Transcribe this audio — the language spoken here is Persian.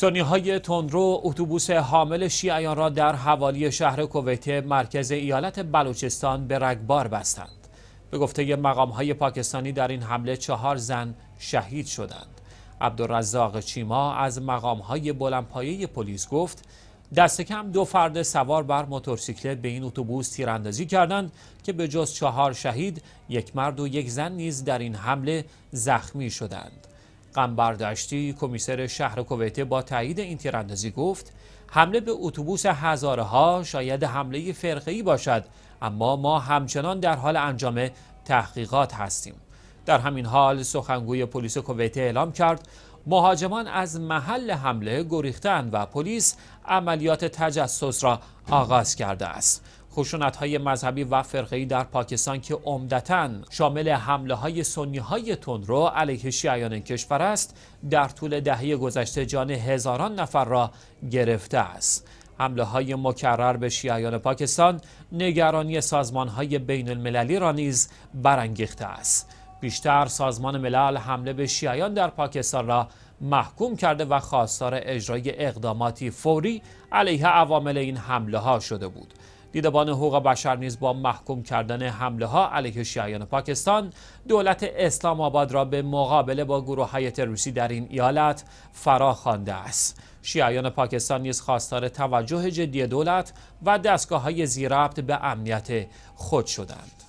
سونی های تندرو اتوبوس حامل شیعیان را در حوالی شهر کویت مرکز ایالت بلوچستان به رگبار بستند. به گفته مقام های پاکستانی در این حمله چهار زن شهید شدند. عبدالرزاق چیما از مقام های بلندپایه پلیس گفت دست کم دو فرد سوار بر موتورسیکلت به این اتوبوس تیراندازی کردند که به جز چهار شهید یک مرد و یک زن نیز در این حمله زخمی شدند. قنبرداشتی کمیسر شهر کویت با تایید این تیراندازی گفت حمله به اتوبوس ها شاید حمله فرقه باشد اما ما همچنان در حال انجام تحقیقات هستیم در همین حال سخنگوی پلیس کویت اعلام کرد مهاجمان از محل حمله گریختن و پلیس عملیات تجسس را آغاز کرده است خشونت های مذهبی و فرقه در پاکستان که عمدتا شامل حمله های سنی های تندرو علیه شیعیان کشور است در طول دهه گذشته جان هزاران نفر را گرفته است حمله های مکرر به شیعیان پاکستان نگرانی سازمان های بین المللی را نیز برانگیخته است بیشتر سازمان ملل حمله به شیعیان در پاکستان را محکوم کرده و خواستار اجرای اقداماتی فوری علیه عوامل این حمله ها شده بود دیدبان حقوق بشر نیز با محکوم کردن حمله ها علیه شیعیان پاکستان دولت اسلام آباد را به مقابله با گروه های تروریستی در این ایالت فرا خوانده است شیعیان پاکستان نیز خواستار توجه جدی دولت و دستگاه های زیربط به امنیت خود شدند